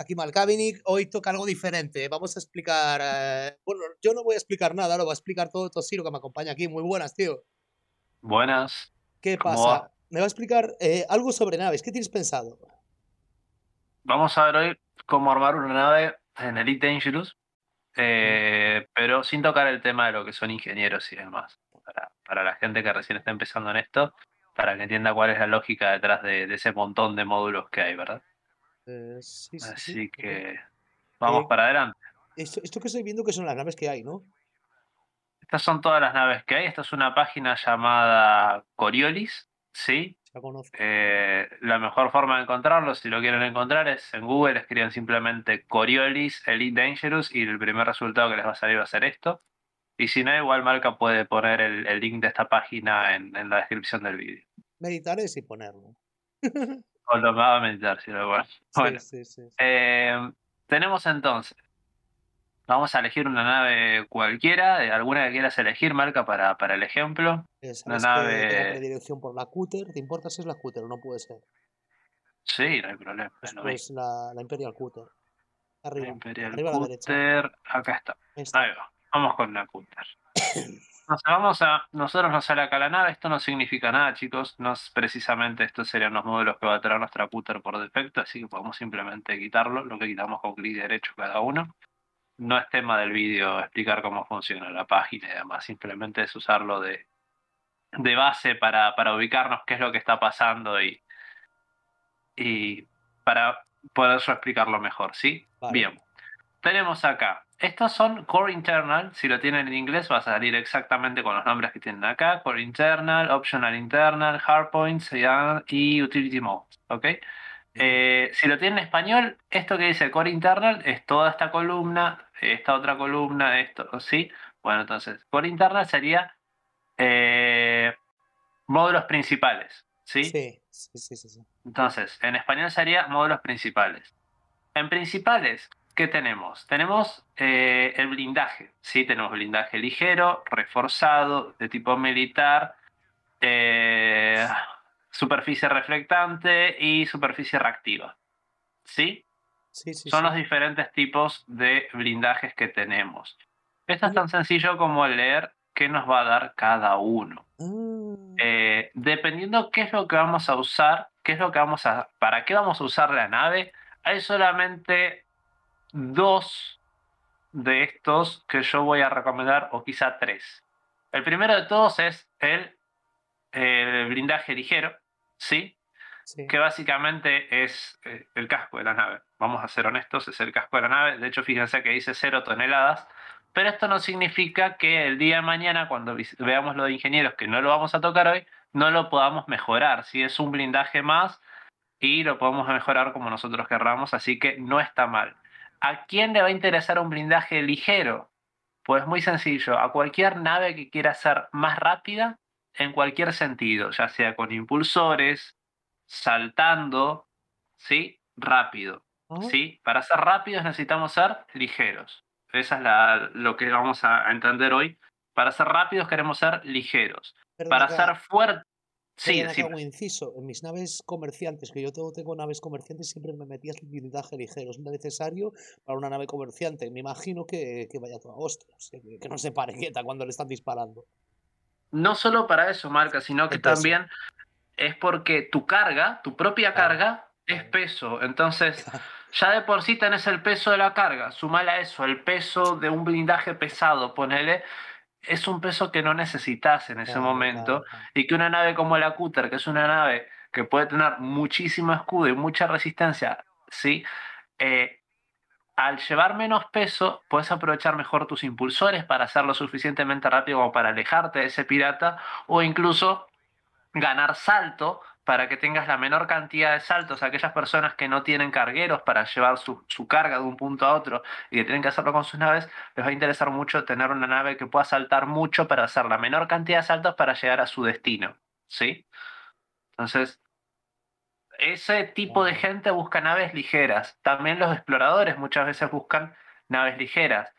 aquí Malcabinic, hoy toca algo diferente. Vamos a explicar. Eh, bueno, yo no voy a explicar nada, lo va a explicar todo Tosiro que me acompaña aquí. Muy buenas, tío. Buenas. ¿Qué pasa? Me va a explicar eh, algo sobre naves. ¿Qué tienes pensado? Vamos a ver hoy cómo armar una nave en Elite Dangerous, eh, pero sin tocar el tema de lo que son ingenieros y demás. Para, la gente que recién está empezando en esto, para que entienda cuál es la lógica detrás de ese montón de módulos que hay, ¿verdad? Eh, Así que vamos eh, para adelante. Esto, que estoy viendo que son las naves que hay, ¿no? Estas son todas las naves que hay. Esta es una página llamada Coriolis, ¿sí? Eh, la mejor forma de encontrarlo, si lo quieren encontrar, es en Google, escriben simplemente Coriolis Elite Dangerous y el primer resultado que les va a salir va a ser esto. Y si no, igual Marca puede poner el, link de esta página en, la descripción del vídeo. Meditar es y ponerlo. O lo va a si lo sí, eh, tenemos entonces. Vamos a elegir una nave cualquiera, alguna que quieras elegir, marca para, para el ejemplo. Eh, es, nave. De dirección por la cúter, ¿te importa si es la cúter o no puede ser? Sí, no hay problema. Es la, Imperial Cutter. Arriba. Imperial arriba Acá está. Vamos con la Cutter. nos vamos a, nosotros a la nada, esto no significa nada, chicos. No precisamente estos serían los módulos que va a traer nuestra putter por defecto, así que podemos simplemente quitarlo, lo que quitamos con clic derecho cada uno. No es tema del vídeo explicar cómo funciona la página y demás, simplemente es usarlo de, base para, ubicarnos qué es lo que está pasando y, y para poder explicarlo mejor, ¿sí? Bien. Tenemos acá estos son Core Internal, si lo tienen en inglés va a salir exactamente con los nombres que tienen acá, Core Internal, Optional Internal, Hardpoints y Utility Mode, eh, si lo tienen en español, esto que dice Core Internal es toda esta columna, esta otra columna, esto, ¿sí? Bueno, entonces, Core Internal sería eh, módulos principales, ¿sí? Sí, sí, sí, sí. Entonces, en español sería módulos principales. En principales, ¿qué tenemos? Tenemos eh, el blindaje, ¿sí? Tenemos blindaje ligero, reforzado, de tipo militar, eh, superficie reflectante y superficie reactiva, ¿sí? Son los diferentes tipos de blindajes que tenemos. Esto es tan sencillo como leer qué nos va a dar cada uno. Mm. Eh, dependiendo qué es lo que vamos a usar, qué es lo que vamos a, para qué vamos a usar la nave, hay solamente dos de estos que yo voy a recomendar, o quizá tres. El primero de todos es el, el blindaje ligero, ¿sí? que básicamente es eh, el casco de la nave. Vamos a ser honestos, es el casco de la nave. De hecho, fíjense que dice cero toneladas, pero esto no significa que el día de mañana, cuando veamos lo de ingenieros, que no lo vamos a tocar hoy, no lo podamos mejorar. Si es un blindaje más y lo podemos mejorar como nosotros querramos, así que no está mal. ¿A quién le va a interesar un blindaje ligero? Pues muy sencillo, a cualquier nave que quiera ser más rápida en cualquier sentido, ya sea con impulsores, saltando, ¿sí? Rápido, ¿sí? Para ser rápidos necesitamos ser ligeros. Esa es lo que vamos a entender hoy. Para ser rápidos queremos ser ligeros. Para ser fuertes Sí, sí. inciso. En mis naves comerciantes, que yo tengo, tengo naves comerciantes, siempre me metías blindaje ligero. Es necesario para una nave comerciante. Me imagino que, que vaya toda a que, que, no se pare quieta cuando le están disparando. No solo para eso, Marca, sino que también es porque tu carga, tu propia carga, es peso. Entonces, ya de por sí tenés el peso de la carga. Sumala eso, el peso de un blindaje pesado, ponele es un peso que no necesitas en ese momento y que una nave como la Cutter, que es una nave que puede tener muchísimo escudo y mucha resistencia, ¿sí? Eh, al llevar menos peso, puedes aprovechar mejor tus impulsores para hacerlo suficientemente rápido como para alejarte de ese pirata o incluso ganar salto para que tengas la menor cantidad de saltos, aquellas personas que no tienen cargueros para llevar su, carga de un punto a otro y que tienen que hacerlo con sus naves, les va a interesar mucho tener una nave que pueda saltar mucho para hacer la menor cantidad de saltos para llegar a su destino, ¿sí? Entonces, ese tipo de gente busca naves ligeras. También los exploradores muchas veces buscan naves ligeras.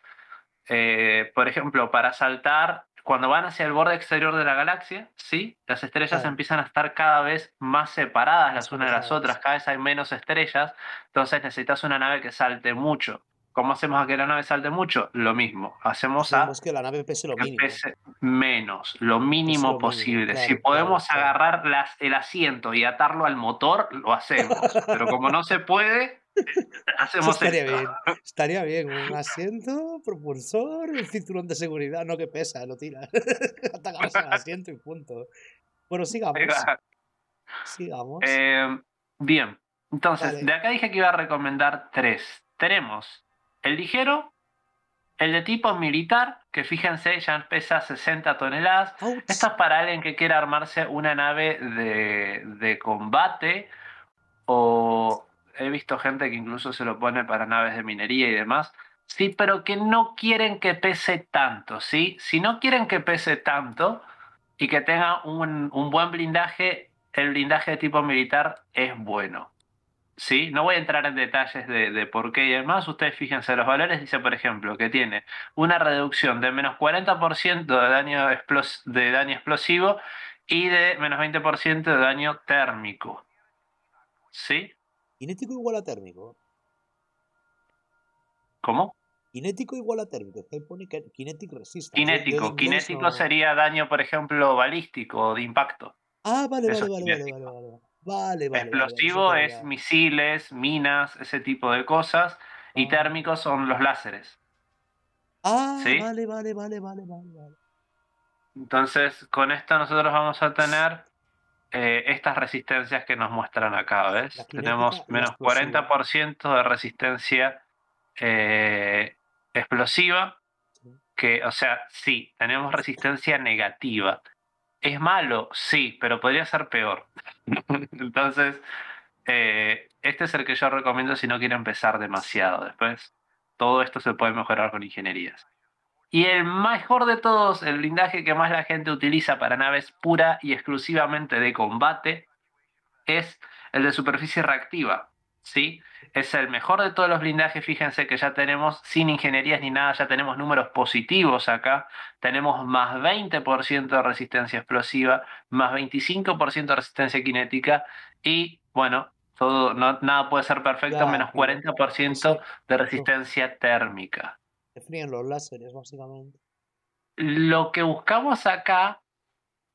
Eh, por ejemplo, para saltar cuando van hacia el borde exterior de la galaxia, sí, las estrellas empiezan a estar cada vez más separadas las unas de las otras, cada vez hay menos estrellas, entonces necesitas una nave que salte mucho. ¿Cómo hacemos a que la nave salte mucho? Lo mismo. Hacemos, a que la nave pese lo mínimo. Pese menos, lo mínimo posible. si podemos agarrar las, el asiento y atarlo al motor, lo hacemos. Pero como no se puede, Hacemos estaría bien. Estaría bien. Un asiento, propulsor, el cinturón de seguridad. No que pesa, lo tira Hasta el asiento y punto. Bueno, sigamos. Sigamos. Eh, bien. Entonces, de acá dije que iba a recomendar tres. Tenemos el ligero, el de tipo militar, que fíjense, ya pesa 60 toneladas. Esto es para alguien que quiera armarse una nave de, de combate o he visto gente que incluso se lo pone para naves de minería y demás, sí, pero que no quieren que pese tanto, ¿sí? Si no quieren que pese tanto y que tenga un, buen blindaje, el blindaje de tipo militar es bueno. ¿sí? No voy a entrar en detalles de, por qué y demás. Ustedes fíjense, los valores dice, por ejemplo, que tiene una reducción de menos 40% de daño, de daño explosivo y de menos 20% de daño térmico. ¿Sí? ¿Kinético igual a térmico. ¿Cómo? Kinético igual a térmico. ¿Kinético pone Kinético. Kinético sería daño, por ejemplo, balístico de impacto. Ah, vale, vale vale, vale, vale, Explosivo es misiles, minas, ese tipo de cosas. Y térmico térmicos son los láseres. Ah, vale, vale, vale, vale, vale. Entonces, con esto nosotros vamos a tener eh, estas resistencias que nos muestran acá, ¿ves? Tenemos menos 40% de resistencia eh, explosiva, que, o sea, sí, tenemos resistencia negativa. ¿Es malo? Sí, pero podría ser peor. Entonces, eh, este es el que yo recomiendo si no quieren empezar demasiado. Después, todo esto se puede mejorar con ingenierías. Y el mejor de todos, el blindaje que más la gente utiliza para naves pura y exclusivamente de combate, es el de superficie reactiva. ¿sí? Es el mejor de todos los blindajes, fíjense que ya tenemos, sin ingenierías ni nada, ya tenemos números positivos acá. Tenemos más 20% de resistencia explosiva, más 25% de resistencia cinética y, bueno, todo, nada puede ser perfecto, menos 40% de resistencia térmica los láseres, básicamente. Lo que buscamos acá,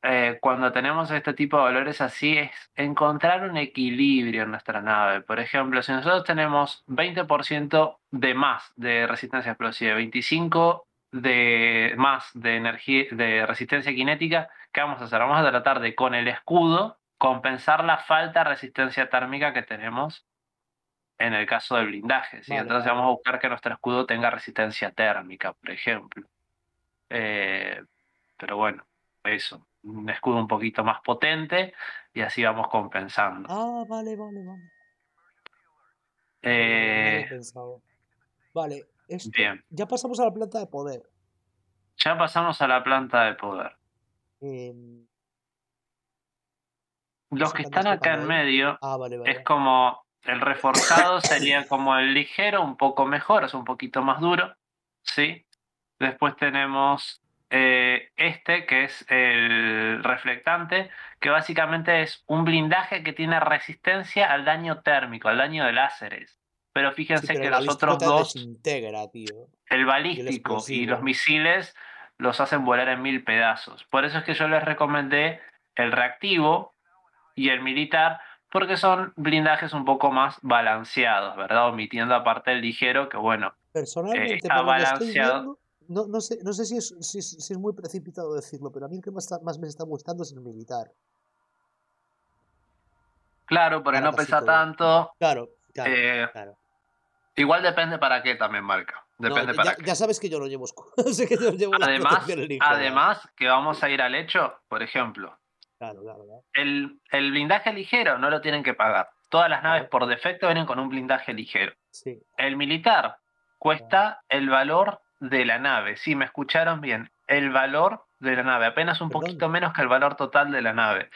eh, cuando tenemos este tipo de valores así, es encontrar un equilibrio en nuestra nave. Por ejemplo, si nosotros tenemos 20% de más de resistencia explosiva, 25% de más de energía de resistencia cinética, ¿qué vamos a hacer? Vamos a tratar de con el escudo compensar la falta de resistencia térmica que tenemos en el caso del blindaje. Entonces vamos a buscar que nuestro escudo tenga resistencia térmica, por ejemplo. Eh, pero bueno, eso. Un escudo un poquito más potente y así vamos compensando. Ah, vale, vale, vale. Eh, vale, ya pasamos a la planta de poder. Ya pasamos a la planta de poder. Em, Los que están acá en medio ah, es como el reforzado sería como el ligero, un poco mejor, es un poquito más duro, ¿sí? Después tenemos eh, este, que es el reflectante, que básicamente es un blindaje que tiene resistencia al daño térmico, al daño de láseres. Pero fíjense que los otros dos... El balístico y los misiles los hacen volar en mil pedazos. Por eso es que yo les recomendé el reactivo y el militar, porque son blindajes un poco más balanceados, ¿verdad? Omitiendo aparte el ligero, que bueno, Personalmente, eh, está balanceado. no, sé, si es, muy precipitado decirlo, pero a mí el que más, me está gustando es el militar. Claro, porque no pesa tanto. Claro, eh, claro, Igual depende para qué también, marca. Depende para ya, sabes que yo no llevo, escudo. además, además, que vamos a ir al hecho, por ejemplo, el, blindaje ligero no lo tienen que pagar. Todas las naves por defecto vienen con un blindaje ligero. El militar cuesta el valor de la nave. Sí, me escucharon bien. El valor de la nave, apenas un poquito menos que el valor total de la nave.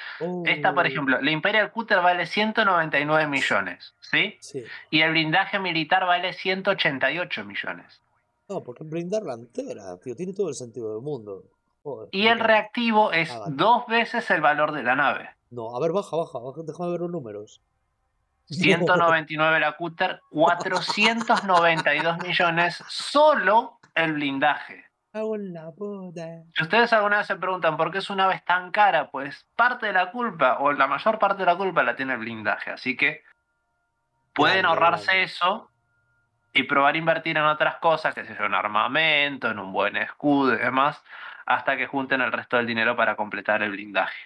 Esta, por uh. ejemplo, la Imperial Cutter vale 199 millones, ¿sí? ¿sí? Y el blindaje militar vale 188 millones. No, porque la entera, tío, tiene todo el sentido del mundo y el reactivo es dos veces el valor de la nave. No, a ver, baja, baja, déjame ver los números. 199 la cúter, 492 millones, solo el blindaje. Si ustedes alguna vez se preguntan por qué es una vez tan cara, pues parte de la culpa, o la mayor parte de la culpa la tiene el blindaje. Así que pueden ahorrarse eso y probar a invertir en otras cosas, que sea en armamento, en un buen escudo y demás, hasta que junten el resto del dinero para completar el blindaje.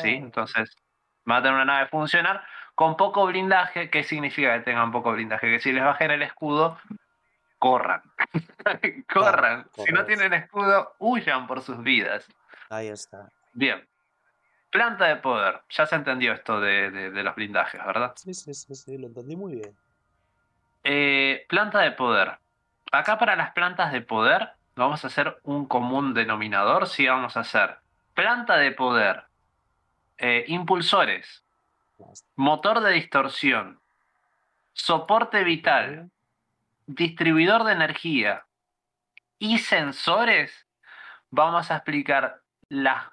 ¿sí? Entonces, van a tener una nave funcionar. con poco blindaje. ¿Qué significa que tengan poco blindaje? Que si les bajen el escudo, corran. corran. Si no tienen escudo, huyan por sus vidas. Ahí está. Bien. Planta de poder. Ya se entendió esto de, los blindajes, ¿verdad? Sí, sí, sí, lo entendí muy bien. Eh, planta de poder. Acá para las plantas de poder vamos a hacer un común denominador si sí, vamos a hacer planta de poder, eh, impulsores, motor de distorsión, soporte vital, distribuidor de energía y sensores, vamos a explicar las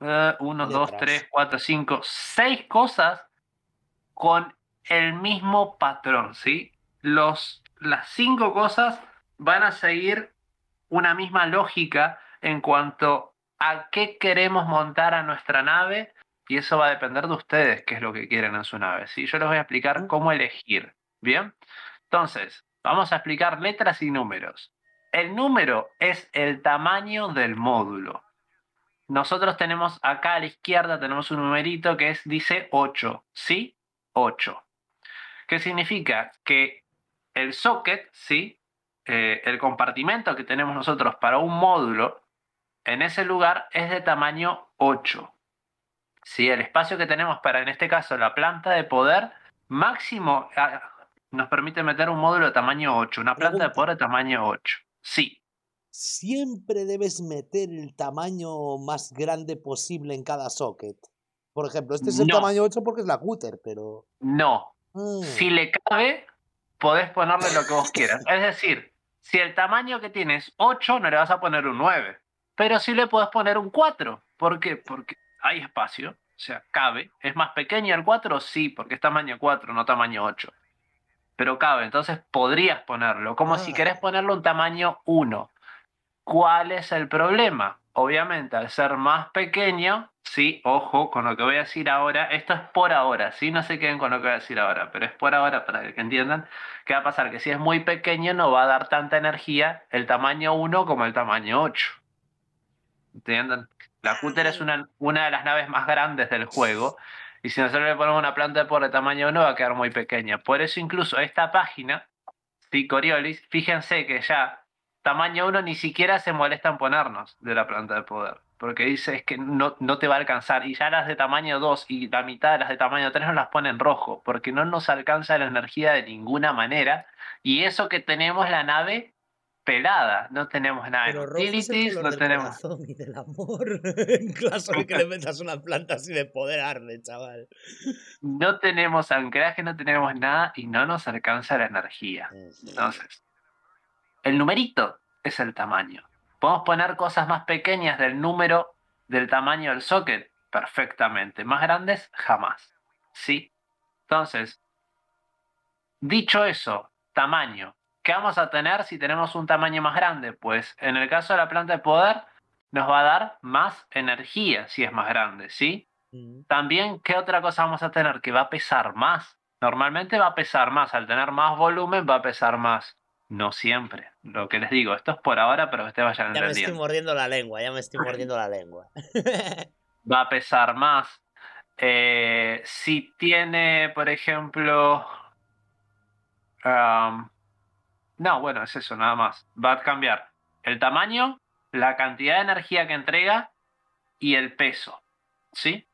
1, 2, 3, 4, 5, 6 cosas con el mismo patrón, Los, las 5 cosas van a seguir una misma lógica en cuanto a qué queremos montar a nuestra nave y eso va a depender de ustedes qué es lo que quieren en su nave. ¿sí? Yo les voy a explicar cómo elegir. Bien, entonces vamos a explicar letras y números. El número es el tamaño del módulo. Nosotros tenemos acá a la izquierda, tenemos un numerito que es, dice 8, ¿sí? 8. ¿Qué significa? Que el socket, ¿sí? Eh, el compartimento que tenemos nosotros para un módulo en ese lugar es de tamaño 8. si El espacio que tenemos para, en este caso, la planta de poder máximo nos permite meter un módulo de tamaño 8, una planta de poder de tamaño 8. Sí. Siempre debes meter el tamaño más grande posible en cada socket. Por ejemplo, este es el tamaño 8 porque es la cúter, pero. No. Ah. Si le cabe, podés ponerle lo que vos quieras. Es decir, si el tamaño que tienes es 8, no le vas a poner un 9. Pero sí le puedes poner un 4. ¿Por qué? Porque hay espacio, o sea, cabe. ¿Es más pequeño el 4? Sí, porque es tamaño 4, no tamaño 8. Pero cabe, entonces podrías ponerlo, como si ah. querés ponerlo un tamaño 1. ¿Cuál es el problema? Obviamente, al ser más pequeño, Sí, ojo con lo que voy a decir ahora. Esto es por ahora, ¿sí? No se queden con lo que voy a decir ahora, pero es por ahora para que entiendan qué va a pasar. Que si es muy pequeño no va a dar tanta energía el tamaño 1 como el tamaño 8. ¿Entienden? La ah, cúter es una, una de las naves más grandes del juego y si nosotros le ponemos una planta por de tamaño 1 va a quedar muy pequeña. Por eso incluso esta página, sí, Coriolis, fíjense que ya tamaño 1 ni siquiera se molesta en ponernos de la planta de poder porque dice es que no, no, te va a alcanzar. Y ya las de tamaño 2 y la mitad de las de tamaño 3 no las pone en rojo, porque no nos alcanza la energía de ninguna manera. Y eso que tenemos la nave pelada, no tenemos nada Pero rojo es no tenemos. Corazón y del amor. caso de que le metas una planta así de poder arde, chaval. No tenemos anclaje, no tenemos nada y no nos alcanza la energía. Entonces, el numerito es el tamaño. Podemos poner cosas más pequeñas del número del tamaño del socket, perfectamente. Más grandes, jamás. ¿Sí? Entonces, dicho eso, tamaño. ¿Qué vamos a tener si tenemos un tamaño más grande? Pues en el caso de la planta de poder, nos va a dar más energía si es más grande, ¿sí? Mm. También, ¿qué otra cosa vamos a tener? Que va a pesar más. Normalmente va a pesar más. Al tener más volumen, va a pesar más. No siempre. Lo que les digo, esto es por ahora, pero ustedes vayan ya entendiendo. Ya me estoy mordiendo la lengua, ya me estoy mordiendo la lengua. Va a pesar más. Eh, si tiene, por ejemplo. no, bueno, es eso, nada más. Va a cambiar el tamaño, la cantidad de energía que entrega y el peso. ¿Sí?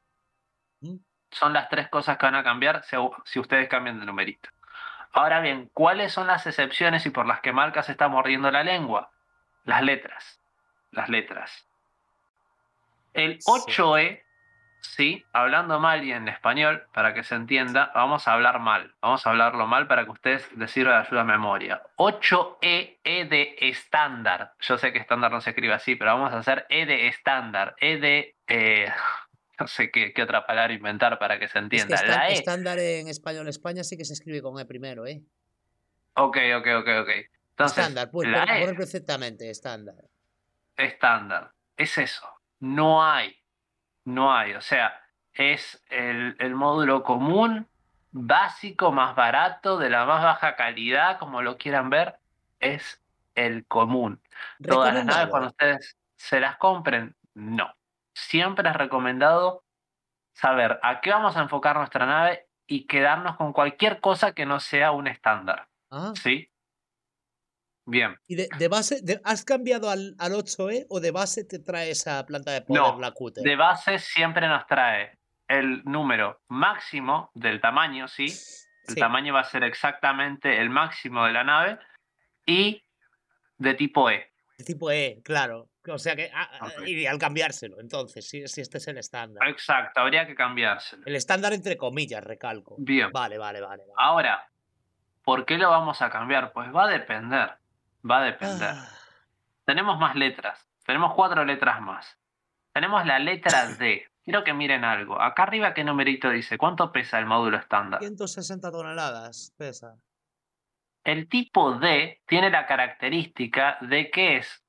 Son las tres cosas que van a cambiar si ustedes cambian de numerito. Ahora bien, ¿cuáles son las excepciones y por las que Marca se está mordiendo la lengua? Las letras. Las letras. El 8E, sí. hablando mal y en español, para que se entienda, vamos a hablar mal. Vamos a hablarlo mal para que ustedes les sirva de ayuda a memoria. 8E, E de estándar. Yo sé que estándar no se escribe así, pero vamos a hacer E de estándar. E de. Eh, no sé qué, otra palabra inventar para que se entienda. E. Estándar en español España sí que se escribe con E primero, ¿eh? Ok, ok, ok, ok. estándar, pues, e perfectamente, estándar. Estándar, es eso. No hay, no hay. O sea, es el, el módulo común, básico, más barato, de la más baja calidad, como lo quieran ver, es el común. Todas las naves cuando ustedes se las compren, no siempre es recomendado saber a qué vamos a enfocar nuestra nave y quedarnos con cualquier cosa que no sea un estándar. Ah. ¿Sí? Bien. ¿Y de, base, has cambiado al, al 8E o de base te trae esa planta de poder, no, la De base siempre nos trae el número máximo del tamaño, ¿sí? El tamaño va a ser exactamente el máximo de la nave y de tipo E. De tipo E, claro. O sea que ah, ah, y cambiárselo, entonces, si, este es el estándar. Exacto, habría que cambiárselo. El estándar entre comillas, recalco. Bien. Vale, vale, vale. Ahora, ¿por qué lo vamos a cambiar? Pues va a depender. Va a depender. Ah. Tenemos más letras. Tenemos cuatro letras más. Tenemos la letra D. Quiero que miren algo. Acá arriba, ¿qué numerito dice? ¿Cuánto pesa el módulo estándar? 160 toneladas pesa. El tipo D tiene la característica de que es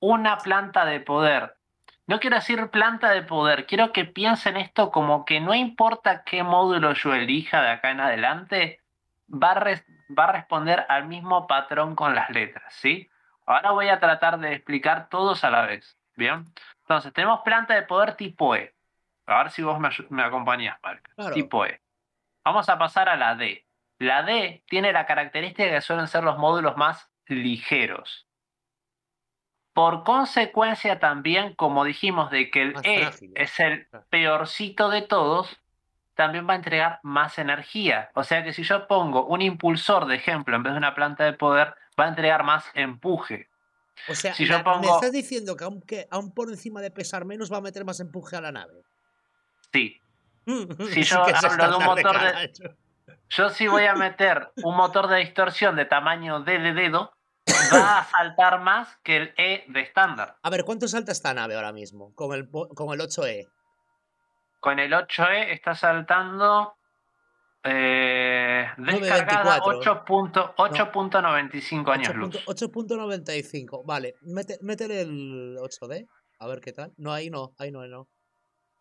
una planta de poder. No quiero decir planta de poder, quiero que piensen esto como que no importa qué módulo yo elija de acá en adelante, va a, va a responder al mismo patrón con las letras, ¿sí? Ahora voy a tratar de explicar todos a la vez, ¿bien? Entonces, tenemos planta de poder tipo E. A ver si vos me, acompañas acompañás, Mark. Tipo E. Vamos a pasar a la D. La D tiene la característica que suelen ser los módulos más ligeros. Por consecuencia también, como dijimos, de que el E es el peorcito de todos, también va a entregar más energía. O sea que si yo pongo un impulsor de ejemplo en vez de una planta de poder, va a entregar más empuje. O sea, si yo me estás diciendo que aunque aún por encima de pesar menos va a meter más empuje a la nave. Sí. si yo hablo de un motor de... yo sí voy a meter un motor de distorsión de tamaño D de dedo, va a saltar más que el E de estándar. A ver, ¿cuánto salta esta nave ahora mismo con el, con el 8E? Con el 8E está saltando eh, 8.95 años luz. 8.95, vale. métele el 8D, a ver qué tal. No, ahí no, ahí no, ahí no.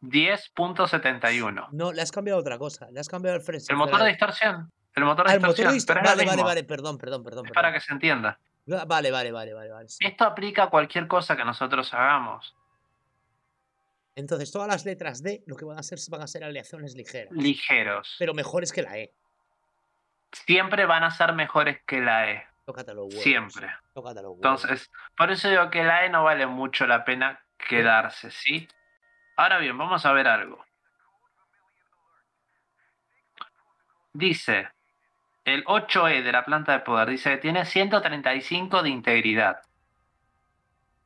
10.71. No, le has cambiado otra cosa. Le has cambiado el freno. El motor de distorsión. El motor de ah, distorsión. vale, vale, vale, perdón, perdón, perdón. perdón. para que se entienda. Ah, vale, vale, vale, vale, Esto aplica a cualquier cosa que nosotros hagamos. Entonces, todas las letras D lo que van a hacer van a ser aleaciones ligeras. Ligeros. Pero mejores que la E. Siempre van a ser mejores que la E. Tócatelo, Siempre. Entonces, por eso digo que la E no vale mucho la pena quedarse, ¿sí? Ahora bien, vamos a ver algo. Dice, el 8E de la planta de poder dice que tiene 135 de integridad.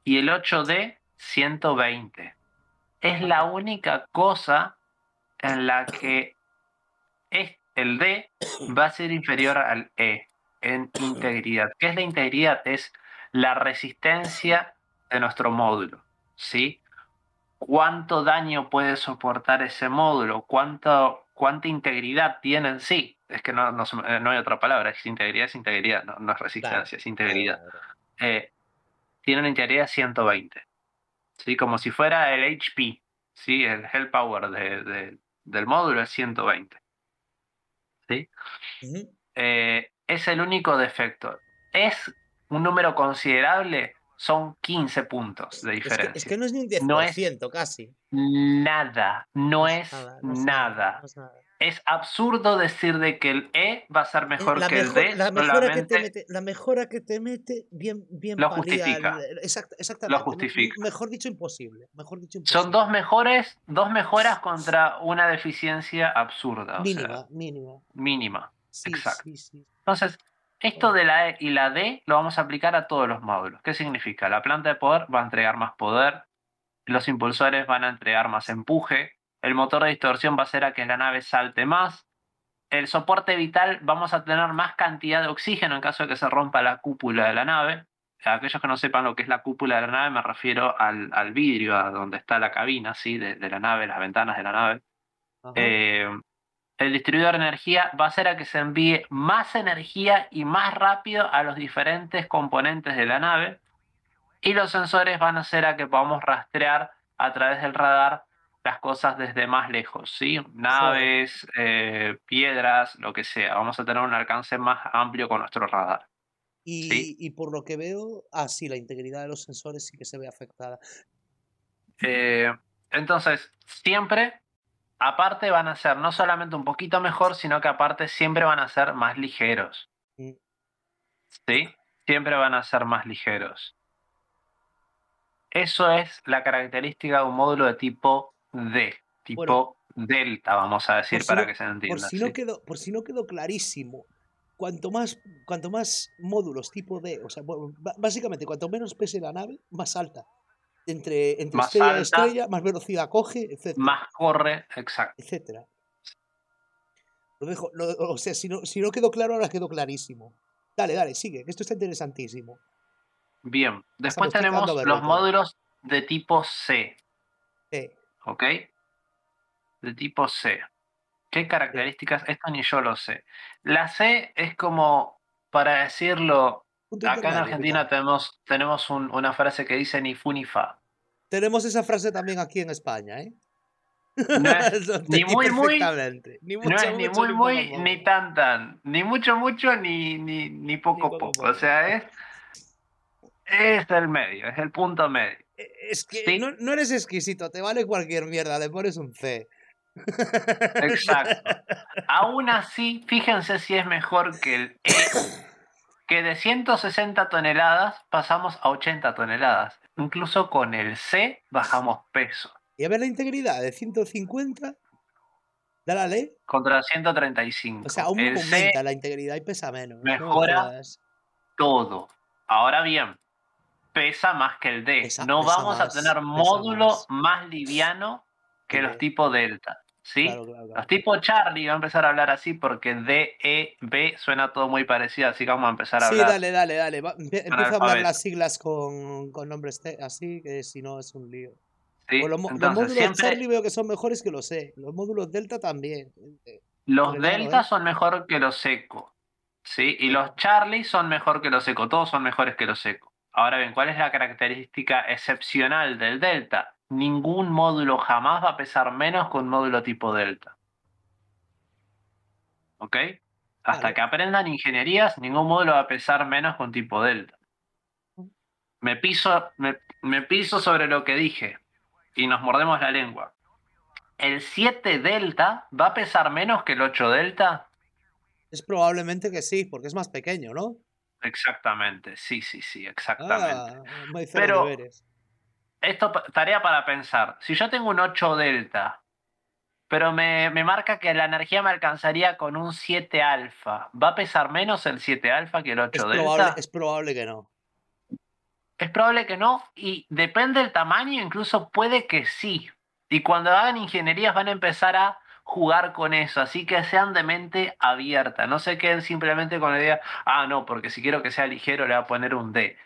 Y el 8D, 120. Es la única cosa en la que el D va a ser inferior al E en integridad. ¿Qué es la integridad? Es la resistencia de nuestro módulo. ¿sí? cuánto daño puede soportar ese módulo, cuánta integridad tienen sí. Es que eh, no, hay otra palabra, es integridad, es integridad, no, es resistencia, es integridad. tienen eh, tiene integridad 120, ¿sí? como si fuera el HP, ¿sí? el Health Power del módulo es 120. ¿sí? Eh, es el único defecto. Es un número considerable son 15 puntos de diferencia. Es que, no es ni un 10%, casi. Nada, no es nada. es, absurdo decir de que el E va a ser eh, mejor que el D. La mejora, que te mete, la bien, bien lo justifica. exactamente. Lo justifica. Mejor dicho, imposible. Mejor dicho, Son dos mejores, dos mejoras contra una deficiencia absurda. Mínima, mínima. Mínima. exacto. Entonces, esto de la E y la D lo vamos a aplicar a todos los módulos. ¿Qué significa? La planta de poder va a entregar más poder, los impulsores van a entregar más empuje, el motor de distorsión va a hacer a que la nave salte más, el soporte vital vamos a tener más cantidad de oxígeno en caso de que se rompa la cúpula de la nave. A aquellos que no sepan lo que es la cúpula de la nave, me refiero al, vidrio, a donde está la cabina, ¿sí? De, la nave, las ventanas de la nave el distribuidor de energía va a ser a que se envíe más energía y más rápido a los diferentes componentes de la nave y los sensores van a hacer a que podamos rastrear a través del radar las cosas desde más lejos, ¿sí? Naves, eh, piedras, lo que sea. Vamos a tener un alcance más amplio con nuestro radar. Y, por lo que veo, así ah, la integridad de los sensores sí que se ve afectada. Eh, entonces, siempre aparte van a ser no solamente un poquito mejor, sino que aparte siempre van a ser más ligeros. Mm. Sí. Siempre van a ser más ligeros. Eso es la característica de un módulo de tipo D, tipo delta, vamos a decir, para que se entienda. Por si, no quedó, por si no quedó clarísimo, cuanto más, cuanto más módulos tipo D, o sea, básicamente cuanto menos pese la nave, más alta entre, entre más estrella estrella, más velocidad coge, etc. Más corre, exacto. Etcétera. o sea, si no, si no quedó claro, ahora quedó clarísimo. Dale, dale, sigue, que esto está interesantísimo. Bien, después tenemos los módulos de tipo C. C. ¿Ok? De tipo C. ¿Qué características? Esto ni yo lo sé. La C es como, para decirlo Acá en Argentina tenemos, tenemos una frase que dice ni fu ni fa. Tenemos esa frase también aquí en España, ¿eh? ni muy muy, ni, tan tan, ni mucho mucho, ni, ni, poco, poco O sea, es, es el medio, es el punto medio. E, no, no eres exquisito, te vale cualquier mierda, le pones un C. Exacto. Aún así, fíjense si es mejor que el E que de 160 toneladas pasamos a 80 toneladas. Incluso con el C bajamos peso. Y a ver la integridad, de 150, dale Contra 135. O sea, aumenta la integridad y pesa menos. Mejora todo. Ahora bien, pesa más que el D. no vamos a tener módulo más. liviano que los tipos delta. ¿Sí? Los tipo Charlie va a empezar a hablar así porque D, E, B suena todo muy parecido, así que vamos a empezar a hablar. Sí, dale, dale, dale. empieza a hablar las siglas con, con nombres así, que si no es un lío. los, módulos Charlie veo que son mejores que los E. Los módulos Delta también. Los Delta ¿eh? son mejor que los Eco. ¿sí? Y los Charlie son mejor que los Eco. Todos son mejores que los Eco. Ahora bien, ¿cuál es la característica excepcional del Delta? ningún módulo jamás va a pesar menos Con módulo tipo delta. ¿Ok? Hasta que aprendan ingenierías, ningún módulo va a pesar menos con tipo delta. Me piso, me, piso sobre lo que dije y nos mordemos la lengua. ¿El 7 delta va a pesar menos que el 8 delta? Es probablemente que sí, porque es más pequeño, ¿no? Exactamente, sí, sí, sí, exactamente. Ah, Pero, esto tarea para pensar. Si yo tengo un 8 delta, pero me, me, marca que la energía me alcanzaría con un 7 alfa, ¿va a pesar menos el 7 alfa que el 8 delta? es probable que no. Es probable que no, y depende del tamaño, incluso puede que sí. Y cuando hagan ingenierías van a empezar a jugar con eso, así que sean de mente abierta, no se queden simplemente con la idea, ah, no, porque si quiero que sea ligero le voy a poner un D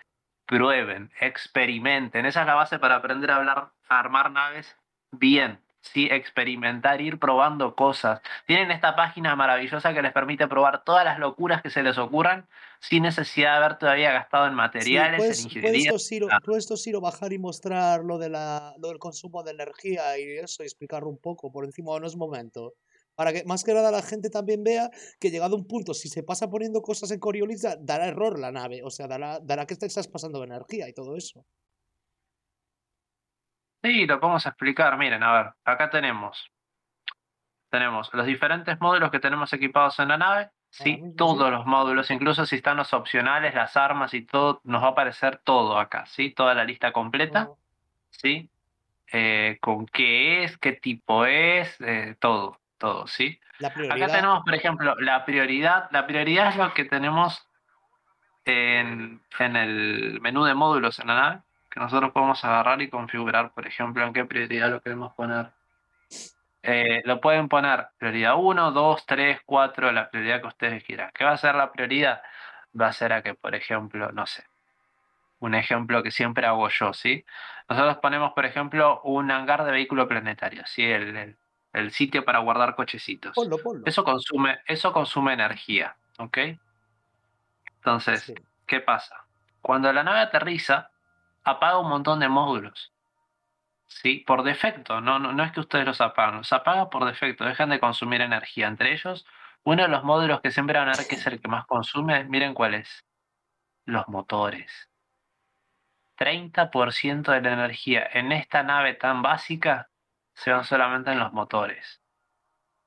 prueben, experimenten. Esa es la base para aprender a hablar, a armar naves bien. Sí, experimentar, ir probando cosas. Tienen esta página maravillosa que les permite probar todas las locuras que se les ocurran sin necesidad de haber todavía gastado en materiales, en ingeniería. Puedes esto sí lo bajar y mostrar lo, de la, del consumo de energía y eso, y explicarlo un poco por encima, no es momento. Para que más que nada la gente también vea que llegado un punto, si se pasa poniendo cosas en Coriolis, dará error la nave. O sea, dará, dará que te estás pasando de energía y todo eso. Sí, lo podemos explicar. Miren, a ver, acá tenemos. Tenemos los diferentes módulos que tenemos equipados en la nave. Ah, sí, todos los módulos, incluso si están los opcionales, las armas y todo, nos va a aparecer todo acá, ¿sí? Toda la lista completa, ¿sí? Eh, con qué es, qué tipo es, eh, todo todo, ¿sí? Acá tenemos, por ejemplo, la prioridad. La prioridad es lo que tenemos en, el menú de módulos en la que nosotros podemos agarrar y configurar, por ejemplo, en qué prioridad lo queremos poner. Eh, lo pueden poner prioridad 1, 2, 3, 4, la prioridad que ustedes quieran. ¿Qué va a ser la prioridad? Va a ser a que, por ejemplo, no sé, un ejemplo que siempre hago yo, ¿sí? Nosotros ponemos, por ejemplo, un hangar de vehículo planetario, ¿sí? el, el sitio para guardar cochecitos. Eso consume, eso consume energía, ¿ok? Entonces, ¿qué pasa? Cuando la nave aterriza, apaga un montón de módulos. ¿Sí? Por defecto, no, no, es que ustedes los apagan, los apaga por defecto, dejan de consumir energía. Entre ellos, uno de los módulos que siempre van a ver que es el que más consume, miren cuál es. Los motores. 30% de la energía en esta nave tan básica se van solamente en los motores.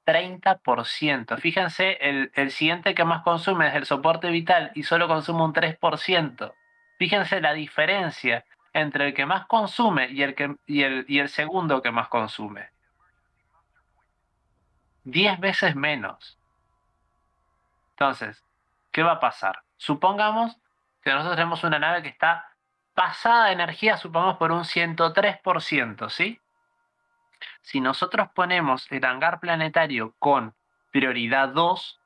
30%. Fíjense, el, el siguiente que más consume es el soporte vital y solo consume un 3%. Fíjense la diferencia entre el que más consume y el, que, y el, y el segundo que más consume. 10 veces menos. Entonces, ¿qué va a pasar? Supongamos que nosotros tenemos una nave que está pasada de energía, supongamos por un 103%, ¿sí? Si nosotros ponemos el hangar planetario con prioridad 2,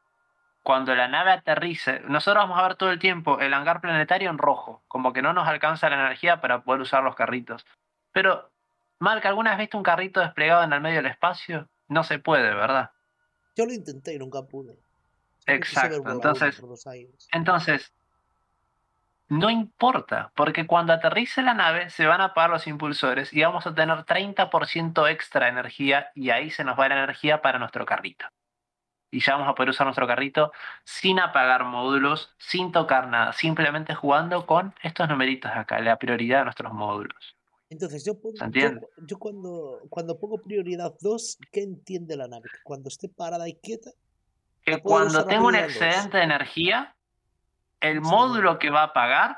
cuando la nave aterrice, nosotros vamos a ver todo el tiempo el hangar planetario en rojo, como que no nos alcanza la energía para poder usar los carritos. Pero, Mark, ¿alguna vez viste un carrito desplegado en el medio del espacio? No se puede, ¿verdad? Yo lo intenté y nunca pude. Exacto, entonces, entonces no importa, porque cuando aterrice la nave se van a apagar los impulsores y vamos a tener 30% extra energía y ahí se nos va la energía para nuestro carrito. Y ya vamos a poder usar nuestro carrito sin apagar módulos, sin tocar nada, simplemente jugando con estos numeritos acá, la prioridad de nuestros módulos. Entonces, yo, pongo, cuando, cuando pongo prioridad 2, ¿qué entiende la nave? Cuando esté parada y quieta. Que cuando tengo un excedente de energía, el módulo que va a pagar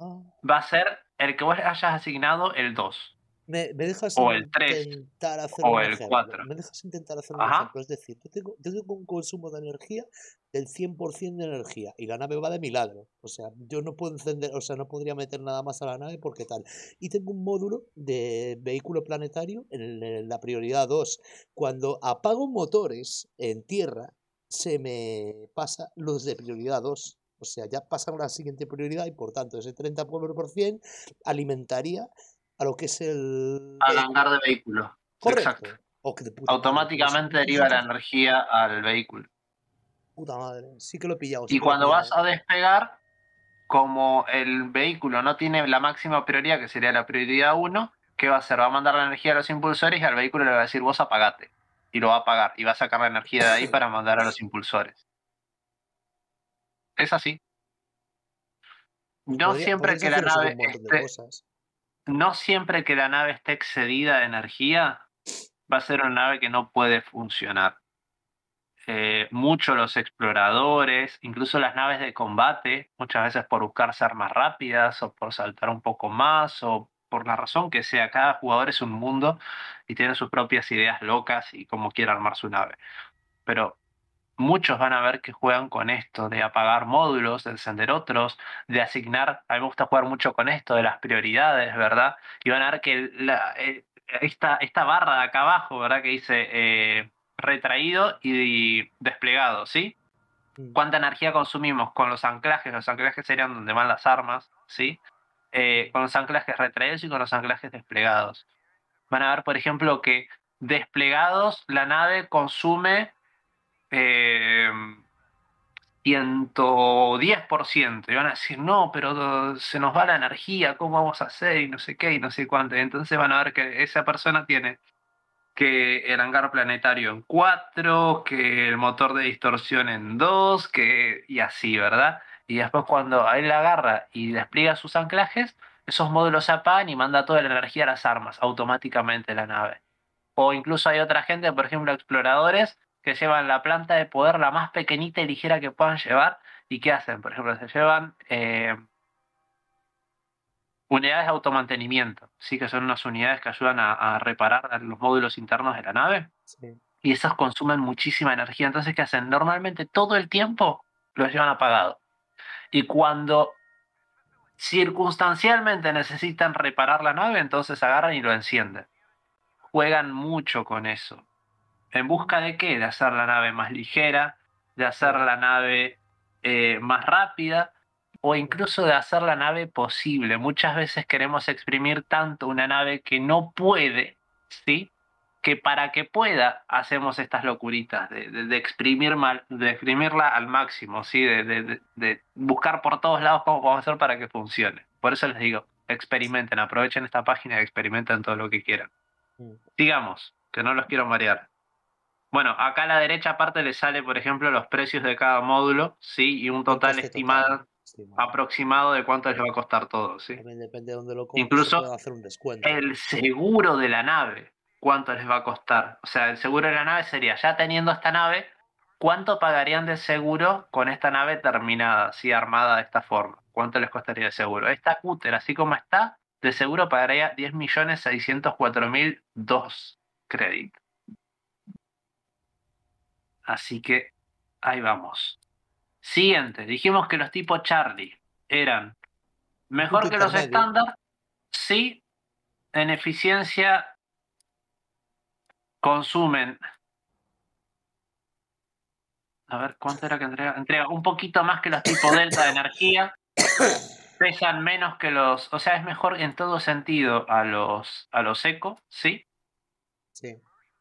ah. va a ser el que vos hayas asignado el 2. Me, dejas o el 3, o el 4. Me dejas intentar hacer un ejemplo. Es decir, yo tengo, un consumo de energía del 100% de energía y la nave va de milagro. O sea, yo no puedo encender, o sea, no podría meter nada más a la nave porque tal. Y tengo un módulo de vehículo planetario en, la prioridad 2. Cuando apago motores en tierra, se me pasa los de prioridad 2. O sea, ya pasan a la siguiente prioridad y por tanto ese 30 alimentaría a lo que es el... Al de vehículo. Correcto. Exacto. Oh, Automáticamente deriva la energía al vehículo. Puta madre, sí que lo he pillado. Y cuando vas a despegar, como el vehículo no tiene la máxima prioridad, que sería la prioridad 1, ¿qué va a hacer? Va a mandar la energía a los impulsores y al vehículo le va a decir vos apagate. Y lo va a apagar. Y va a sacar la energía de ahí para mandar a los impulsores. Es así. No siempre que la nave esté, no siempre que la nave esté excedida de energía va a ser una nave que no puede funcionar. Eh, muchos los exploradores, incluso las naves de combate, muchas veces por buscarse armas rápidas o por saltar un poco más o por la razón que sea, cada jugador es un mundo y tiene sus propias ideas locas y cómo quiere armar su nave. Pero muchos van a ver que juegan con esto, de apagar módulos, de encender otros, de asignar, a mí me gusta jugar mucho con esto, de las prioridades, ¿verdad? Y van a ver que eh, esta, esta, barra de acá abajo, ¿verdad? Que dice eh, retraído y, desplegado, ¿sí? Mm. ¿Cuánta energía consumimos con los anclajes? Los anclajes serían donde van las armas, ¿sí? Eh, con los anclajes retraídos y con los anclajes desplegados. Van a ver, por ejemplo, que desplegados la nave consume 110%. Em, y van a decir, no, pero uh, se nos va la energía, ¿cómo vamos a hacer? Y no sé qué, y no sé cuánto. Y entonces van a ver que esa persona tiene que el hangar planetario en 4, que el motor de distorsión en 2, que, y así, ¿verdad? Y después cuando él la agarra y despliega sus anclajes, esos módulos se apagan y manda toda la energía a las armas automáticamente la nave. O incluso hay otra gente, por ejemplo, exploradores, que llevan la planta de poder la más pequeñita y ligera que puedan llevar. ¿Y qué hacen? Por ejemplo, se llevan eh, unidades de automantenimiento, ¿sí? que son unas unidades que ayudan a, reparar los módulos internos de la nave. Y esas consumen muchísima energía. Entonces, ¿qué hacen? Normalmente todo el tiempo los llevan apagado. Y cuando circunstancialmente necesitan reparar la nave, entonces agarran y lo encienden. Juegan mucho con eso. ¿En busca de qué? De hacer la nave más ligera, de hacer la nave eh, más rápida o incluso de hacer la nave posible. Muchas veces queremos exprimir tanto una nave que no puede, ¿sí? Que para que pueda hacemos estas locuritas de, exprimir de exprimirla al máximo, ¿sí? De, de buscar por todos lados cómo podemos hacer para que funcione. Por eso les digo, experimenten, aprovechen esta página y experimenten todo lo que quieran. Digamos, que no los quiero marear. Bueno, acá a la derecha aparte le sale, por ejemplo, los precios de cada módulo, ¿sí? Y un total estimado aproximado de cuánto les va a costar todo, ¿sí? depende de dónde lo Incluso el seguro de la nave, cuánto les va a costar. O sea, el seguro de la nave sería, ya teniendo esta nave, ¿cuánto pagarían de seguro con esta nave terminada, así armada de esta forma? ¿Cuánto les costaría de seguro? Esta cúter, así como está, de seguro pagaría 10.604.002 créditos. Así que ahí vamos. Siguiente, dijimos que los tipos Charlie eran mejor que los estándar, sí, en eficiencia consumen. A ver, ¿cuánto era que entrega? Entrega un poquito más que los tipos delta de energía. Pesan menos que los. O sea, es mejor en todo sentido a los, a los eco, ¿sí?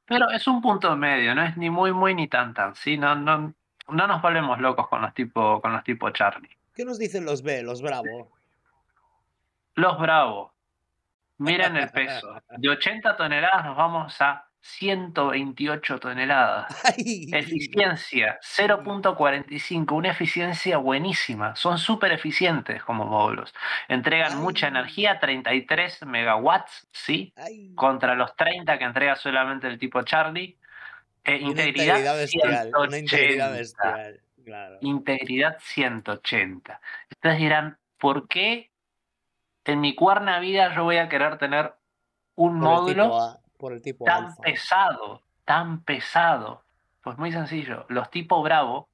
Pero es un punto medio, no es ni muy, muy, ni tan, tan. ¿sí? No, no, no nos volvemos locos con los tipos con los tipo Charlie. ¿Qué nos dicen los B, los Bravo? Los Bravo. Miren el peso. De 80 toneladas nos vamos a 128 toneladas. Eficiencia 0.45, una eficiencia buenísima. Son súper eficientes como módulos. Entregan mucha energía, 33 megawatts, ¿sí? Contra los 30 que entrega solamente el tipo Charlie. E integridad, integridad, integridad 180. Ustedes dirán, ¿por qué en mi cuerna vida yo voy a querer tener un módulo por el tipo tan pesado, tan pesado. Pues muy sencillo, los tipo bravo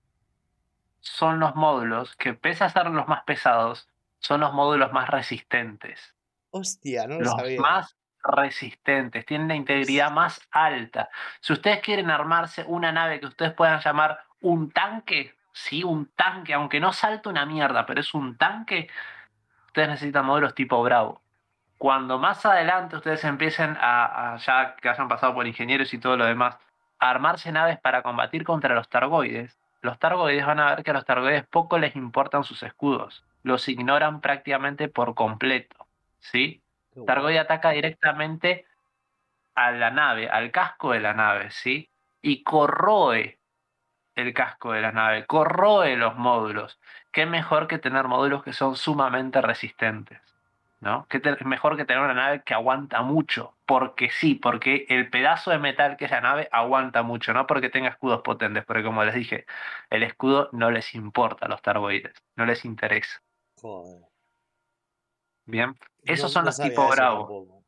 son los módulos que pese a ser los más pesados, son los módulos más resistentes. Hostia, no lo los más resistentes, tienen la integridad más alta. Si ustedes quieren armarse una nave que ustedes puedan llamar un tanque, sí, un tanque, aunque no salte una mierda, pero es un tanque, ustedes necesitan módulos tipo Bravo cuando más adelante ustedes empiecen a, ya que hayan pasado por ingenieros y todo lo demás, a armarse naves para combatir contra los targoides, los targoides van a ver que a los targoides poco les importan sus escudos, los ignoran prácticamente por completo, ¿sí? Targoide ataca directamente a la nave, al casco de la nave, ¿sí? Y corroe el casco de la nave, corroe los módulos. Qué mejor que tener módulos que son sumamente resistentes. ¿no? Que mejor que tener una nave que aguanta mucho, porque sí, porque el pedazo de metal que es la nave aguanta mucho, no porque tenga escudos potentes, porque como les dije, el escudo no les importa a los tarboides, no les interesa. Bien, esos son los tipos bravo.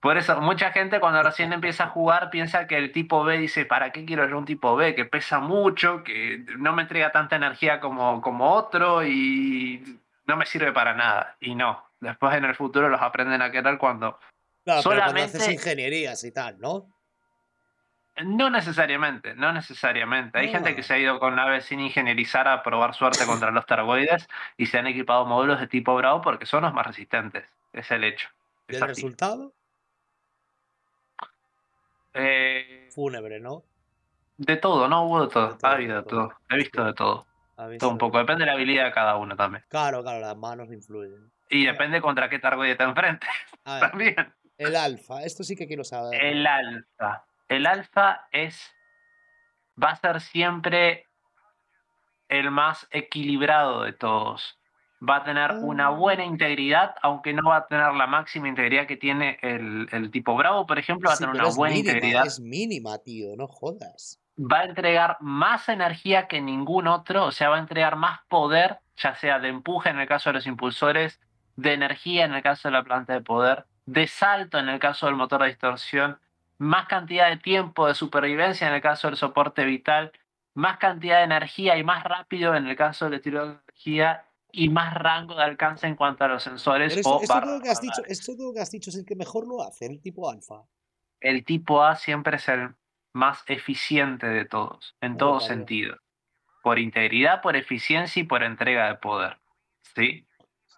Por eso, mucha gente cuando recién empieza a jugar piensa que el tipo B dice, ¿para qué quiero yo un tipo B? Que pesa mucho, que no me entrega tanta energía como, como otro y no me sirve para nada. Y no, Después en el futuro los aprenden a querer cuando. Claro, solamente... Pero haces ingenierías y tal, ¿no? No necesariamente, no necesariamente. Hay gente que se ha ido con naves sin ingenierizar a probar suerte contra los targoides y se han equipado módulos de tipo Bravo porque son los más resistentes. Es el hecho. el resultado? Eh, Fúnebre, ¿no? De todo, no hubo de todo. ha habido de todo. He visto de todo. Todo un poco. Depende de la habilidad de cada uno también. Claro, claro, las manos influyen. Y depende contra qué target te enfrentes. También. El alfa, esto sí que quiero saber. El alfa. El alfa es. Va a ser siempre el más equilibrado de todos. Va a tener una ah. buena integridad, aunque no va a tener la máxima integridad que tiene el, tipo bravo, por ejemplo, va a tener una buena integridad. Es mínima, tío, no jodas. Va a entregar más energía que ningún otro, o sea, va a entregar más poder, ya sea de empuje en el caso de los impulsores, de energía en el caso de la planta de poder, de salto en el caso del motor de distorsión, más cantidad de tiempo de supervivencia en el caso del soporte vital, más cantidad de energía y más rápido en el caso de la de y más rango de alcance en cuanto a los sensores. eso, es lo que has dicho, que has dicho es el que mejor lo hace, el tipo alfa. El tipo A siempre es el más eficiente de todos, en todo sentido. Por integridad, por eficiencia y por entrega de poder. ¿Sí?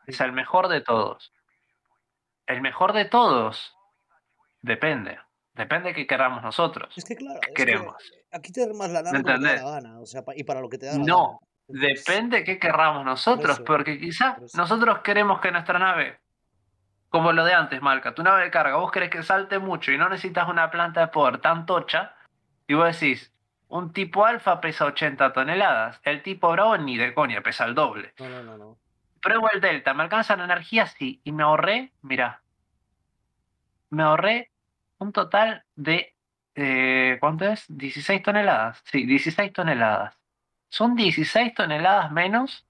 es el mejor de todos. El mejor de todos depende. Depende de qué queramos nosotros. Es que claro, queremos. aquí te más la la gana, y para lo que te da No, depende de qué queramos nosotros, porque quizás nosotros queremos que nuestra nave, como lo de antes, Marca, tu nave de carga, vos querés que salte mucho y no necesitas una planta de poder tan tocha, y vos decís, un tipo alfa pesa 80 toneladas, el tipo bravo ni de coña pesa el doble. no, no, no. Pruebo el delta, ¿me alcanza la energía? Sí. Y me ahorré, mira, me ahorré un total de, eh, ¿cuánto es? 16 toneladas. Sí, 16 toneladas. Son 16 toneladas menos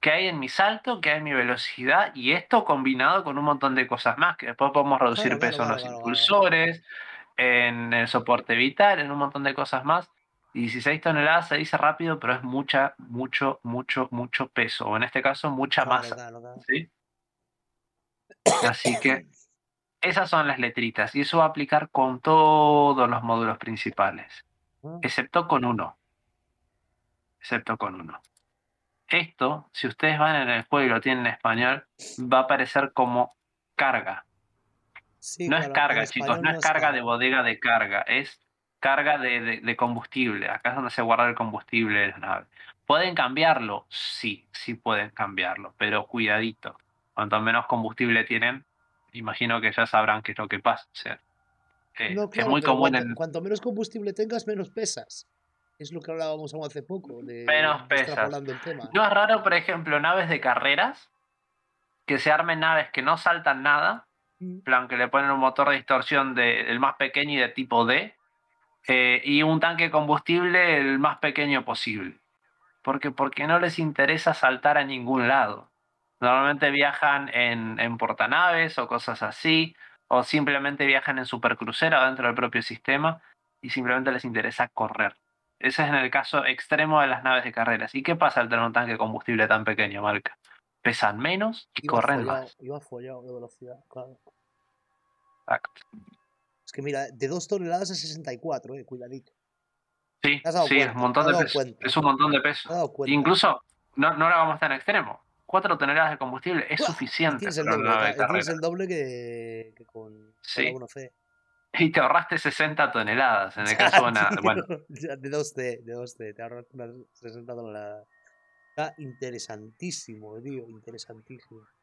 que hay en mi salto, que hay en mi velocidad, y esto combinado con un montón de cosas más, que después podemos reducir peso en los impulsores, en el soporte vital, en un montón de cosas más. Y 16 toneladas se dice rápido, pero es mucha, mucho, mucho, mucho peso, o en este caso mucha masa. Así que esas son las letritas y eso va a aplicar con todos los módulos principales, excepto con uno. Excepto con uno. Esto, si ustedes van en el juego y lo tienen en español, va a aparecer como carga. no, es carga, chicos, no es carga, chicos, no es carga de bodega de carga, es carga de, combustible, acá es donde se guarda el combustible de la nave. ¿Pueden cambiarlo? Sí, sí pueden cambiarlo, pero cuidadito. Cuanto menos combustible tienen, imagino que ya sabrán qué es lo que pasa. Eh, es muy común cuanto, en... cuanto menos combustible tengas, menos pesas. Es lo que hablábamos hace poco. menos pesas. No es raro, por ejemplo, naves de carreras, que se armen naves que no saltan nada, mm. plan que le ponen un motor de distorsión del más pequeño y de tipo D, eh, y un tanque combustible el más pequeño posible. Porque, porque no les interesa saltar a ningún lado. Normalmente viajan en, en portanaves o cosas así, o simplemente viajan en supercrucera dentro del propio sistema y simplemente les interesa correr. Ese es en el caso extremo de las naves de carreras. ¿Y qué pasa al tener un tanque combustible tan pequeño, Marca? Pesan menos y corren más. Y Iba follado de velocidad, claro. Exacto. Es que mira, de 2 toneladas a 64, eh, cuidadito. Sí, sí es, un montón de peso. es un montón de peso. Incluso, no, no ahora vamos tan extremo. 4 toneladas de combustible es suficiente. Es el, doble, ah, que, con, sí. Y te ahorraste 60 toneladas en el caso de una. de 2D, de 2D, te ahorraste unas 60 toneladas. Está interesantísimo, eh, tío, interesantísimo.